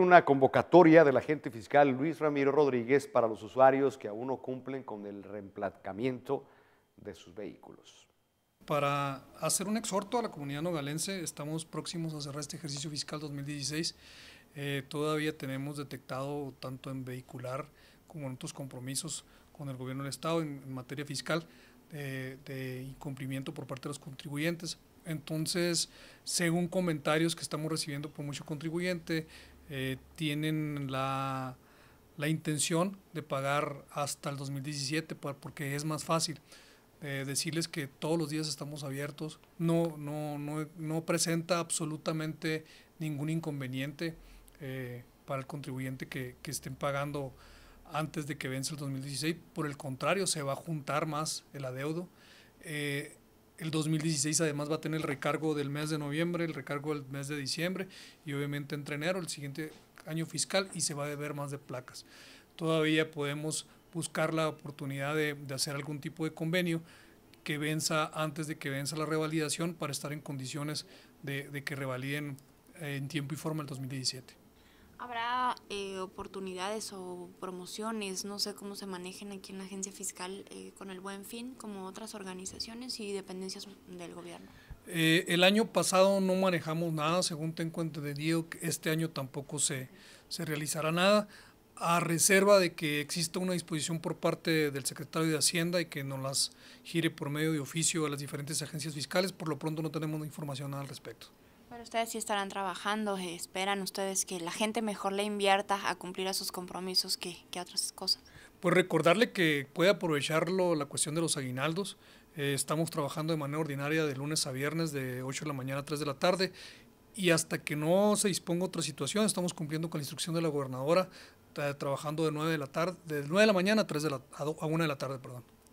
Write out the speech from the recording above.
una convocatoria del agente fiscal Luis Ramiro Rodríguez para los usuarios que aún no cumplen con el reemplazamiento de sus vehículos. Para hacer un exhorto a la comunidad nogalense, estamos próximos a cerrar este ejercicio fiscal 2016. Eh, todavía tenemos detectado, tanto en vehicular como en otros compromisos con el gobierno del Estado en, materia fiscal, eh, de incumplimiento por parte de los contribuyentes. Entonces, según comentarios que estamos recibiendo por mucho contribuyente, eh, tienen la, intención de pagar hasta el 2017 porque es más fácil. Eh, decirles que todos los días estamos abiertos, no, no, presenta absolutamente ningún inconveniente eh, para el contribuyente que, estén pagando antes de que vence el 2016. Por el contrario, se va a juntar más el adeudo. El 2016 además va a tener el recargo del mes de noviembre, el recargo del mes de diciembre y obviamente entre enero, el siguiente año fiscal, y se va a deber más de placas. Todavía podemos buscar la oportunidad de, hacer algún tipo de convenio que venza antes de que venza la revalidación para estar en condiciones de, de que revaliden eh, en tiempo y forma el 2017. ¿Habrá eh, oportunidades o promociones, no sé cómo se manejen aquí en la agencia fiscal eh, con el buen fin, como otras organizaciones y dependencias del gobierno? Eh, el año pasado no manejamos nada, según tengo entendido, este año tampoco se, se realizará nada, a reserva de que exista una disposición por parte del secretario de Hacienda y que nos las gire por medio de oficio a las diferentes agencias fiscales. Por lo pronto no tenemos información al respecto ustedes sí estarán trabajando, eh, esperan ustedes que la gente mejor le invierta a cumplir a sus compromisos que, otras cosas. Pues recordarle que puede aprovecharlo la cuestión de los aguinaldos. Eh, estamos trabajando de manera ordinaria de lunes a viernes de 8 de la mañana a 3 de la tarde y hasta que no se disponga otra situación, estamos cumpliendo con la instrucción de la gobernadora, trabajando de 9 de la tarde, de 9 de la mañana a 3 de la, a 1 de la tarde, perdón.